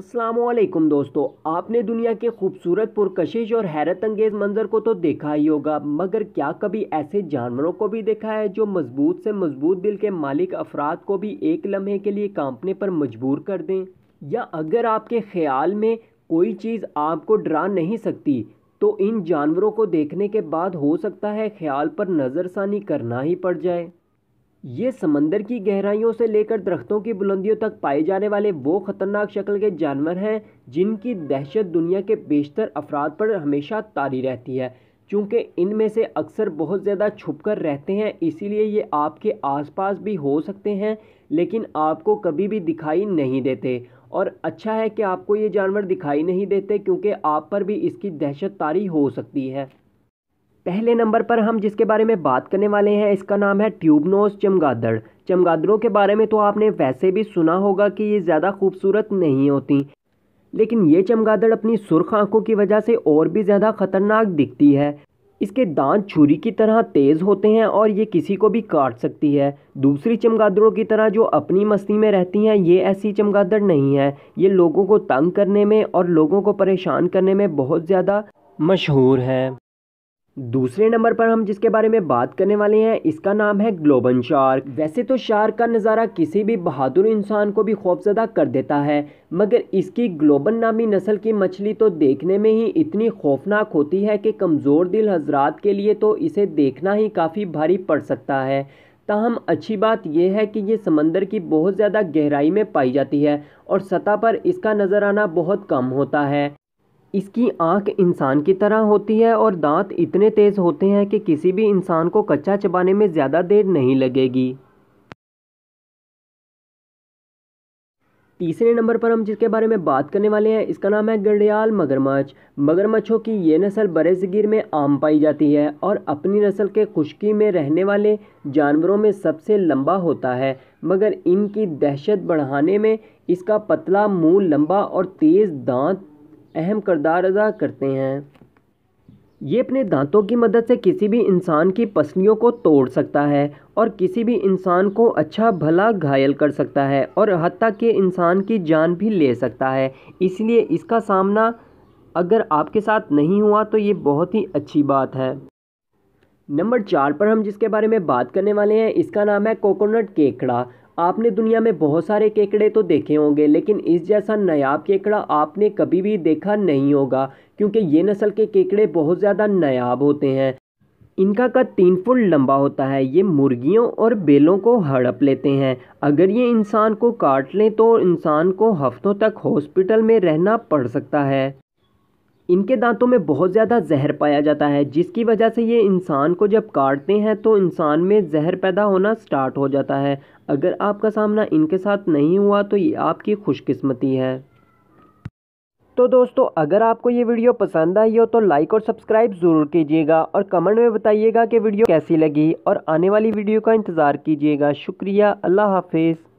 असलम दोस्तों आपने दुनिया के खूबसूरत पुरकशिश और हैरत अंगेज मंजर को तो देखा ही होगा मगर क्या कभी ऐसे जानवरों को भी देखा है जो मजबूत से मजबूत दिल के मालिक अफराद को भी एक लम्हे के लिए कांपने पर मजबूर कर दें या अगर आपके ख्याल में कोई चीज़ आपको डरा नहीं सकती तो इन जानवरों को देखने के बाद हो सकता है ख्याल पर नज़रसानी करना ही पड़ जाए ये समंदर की गहराइयों से लेकर दरख्तों की बुलंदियों तक पाए जाने वाले वो ख़तरनाक शक्ल के जानवर हैं जिनकी दहशत दुनिया के बेशतर अफराद पर हमेशा तारी रहती है क्योंकि इनमें से अक्सर बहुत ज़्यादा छुप कर रहते हैं इसीलिए ये आपके आसपास भी हो सकते हैं लेकिन आपको कभी भी दिखाई नहीं देते और अच्छा है कि आपको ये जानवर दिखाई नहीं देते क्योंकि आप पर भी इसकी दहशत तारी हो सकती है पहले नंबर पर हम जिसके बारे में बात करने वाले हैं इसका नाम है ट्यूबनोज चमगादड़ चमगादड़ों के बारे में तो आपने वैसे भी सुना होगा कि ये ज़्यादा खूबसूरत नहीं होती लेकिन ये चमगादड़ अपनी सुर्ख आँखों की वजह से और भी ज़्यादा खतरनाक दिखती है इसके दांत छुरी की तरह तेज़ होते हैं और ये किसी को भी काट सकती है दूसरी चमगादड़ों की तरह जो अपनी मस्ती में रहती हैं ये ऐसी चमगादड़ नहीं है ये लोगों को तंग करने में और लोगों को परेशान करने में बहुत ज़्यादा मशहूर है दूसरे नंबर पर हम जिसके बारे में बात करने वाले हैं इसका नाम है ग्लोबन शार्क वैसे तो शार्क का नज़ारा किसी भी बहादुर इंसान को भी खौफजदा कर देता है मगर इसकी ग्लोबन नामी नस्ल की मछली तो देखने में ही इतनी खौफनाक होती है कि कमज़ोर दिल हजरात के लिए तो इसे देखना ही काफ़ी भारी पड़ सकता है ताहम अच्छी बात यह है कि ये समंदर की बहुत ज़्यादा गहराई में पाई जाती है और सतह पर इसका नज़र आना बहुत कम होता है इसकी आंख इंसान की तरह होती है और दांत इतने तेज़ होते हैं कि किसी भी इंसान को कच्चा चबाने में ज़्यादा देर नहीं लगेगी तीसरे नंबर पर हम जिसके बारे में बात करने वाले हैं इसका नाम है गड़ियाल मगरमच्छ मगरमच्छों की ये नस्ल बरे ज़गीर में आम पाई जाती है और अपनी नस्ल के खुश्की में रहने वाले जानवरों में सबसे लंबा होता है मगर इनकी दहशत बढ़ाने में इसका पतला मुंह लंबा और तेज़ दांत अहम करदार अदा करते हैं ये अपने दांतों की मदद से किसी भी इंसान की पसलियों को तोड़ सकता है और किसी भी इंसान को अच्छा भला घायल कर सकता है और हती के इंसान की जान भी ले सकता है इसलिए इसका सामना अगर आपके साथ नहीं हुआ तो ये बहुत ही अच्छी बात है नंबर चार पर हम जिसके बारे में बात करने वाले हैं इसका नाम है कोकोनट केकड़ा आपने दुनिया में बहुत सारे केकड़े तो देखे होंगे लेकिन इस जैसा नायाब केकड़ा आपने कभी भी देखा नहीं होगा क्योंकि ये नस्ल के केकड़े बहुत ज़्यादा नायाब होते हैं इनका कद तीन फुट लंबा होता है ये मुर्गियों और बेलों को हड़प लेते हैं अगर ये इंसान को काट लें तो इंसान को हफ्तों तक हॉस्पिटल में रहना पड़ सकता है इनके दांतों में बहुत ज़्यादा जहर पाया जाता है जिसकी वजह से ये इंसान को जब काटते हैं तो इंसान में जहर पैदा होना स्टार्ट हो जाता है अगर आपका सामना इनके साथ नहीं हुआ तो ये आपकी खुशकिस्मती है तो दोस्तों अगर आपको ये वीडियो पसंद आई हो तो लाइक और सब्सक्राइब ज़रूर कीजिएगा और कमेंट में बताइएगा कि वीडियो कैसी लगी और आने वाली वीडियो का इंतज़ार कीजिएगा शुक्रिया अल्लाह हाफिज़